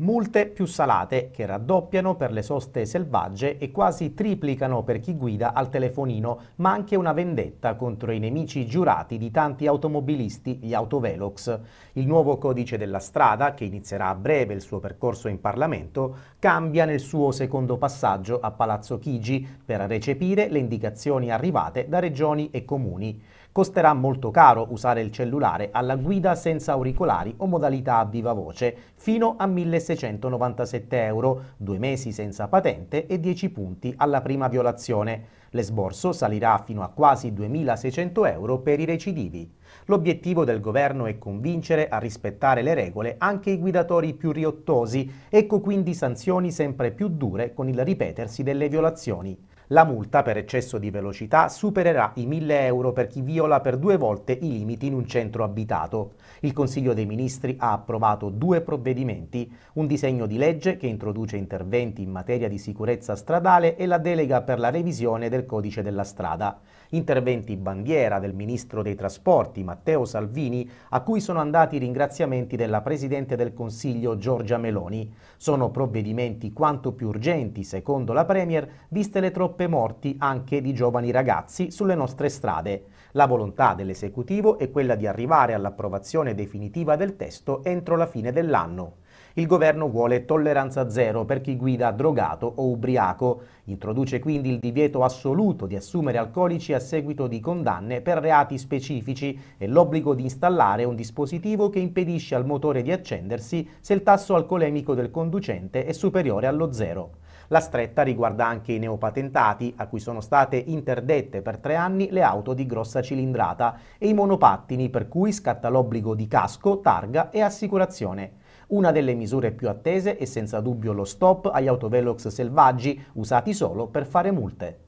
Multe più salate che raddoppiano per le soste selvagge e quasi triplicano per chi guida al telefonino, ma anche una vendetta contro i nemici giurati di tanti automobilisti, gli autovelox. Il nuovo codice della strada, che inizierà a breve il suo percorso in Parlamento, cambia nel suo secondo passaggio a Palazzo Chigi per recepire le indicazioni arrivate da regioni e comuni. Costerà molto caro usare il cellulare alla guida senza auricolari o modalità a viva voce, fino a 1600 1.697 euro, due mesi senza patente e 10 punti alla prima violazione. L'esborso salirà fino a quasi 2.600 euro per i recidivi. L'obiettivo del governo è convincere a rispettare le regole anche i guidatori più riottosi, ecco quindi sanzioni sempre più dure con il ripetersi delle violazioni. La multa per eccesso di velocità supererà i 1000 euro per chi viola per due volte i limiti in un centro abitato. Il Consiglio dei Ministri ha approvato due provvedimenti, un disegno di legge che introduce interventi in materia di sicurezza stradale e la delega per la revisione del codice della strada. Interventi bandiera del Ministro dei Trasporti Matteo Salvini, a cui sono andati i ringraziamenti della Presidente del Consiglio Giorgia Meloni. Sono provvedimenti quanto più urgenti, secondo la Premier, viste le troppe troppe morti anche di giovani ragazzi sulle nostre strade. La volontà dell'esecutivo è quella di arrivare all'approvazione definitiva del testo entro la fine dell'anno. Il governo vuole tolleranza zero per chi guida drogato o ubriaco. Introduce quindi il divieto assoluto di assumere alcolici a seguito di condanne per reati specifici e l'obbligo di installare un dispositivo che impedisce al motore di accendersi se il tasso alcolemico del conducente è superiore allo zero. La stretta riguarda anche i neopatentati, a cui sono state interdette per tre anni le auto di grossa cilindrata e i monopattini, per cui scatta l'obbligo di casco, targa e assicurazione. Una delle misure più attese è senza dubbio lo stop agli autovelox selvaggi, usati solo per fare multe.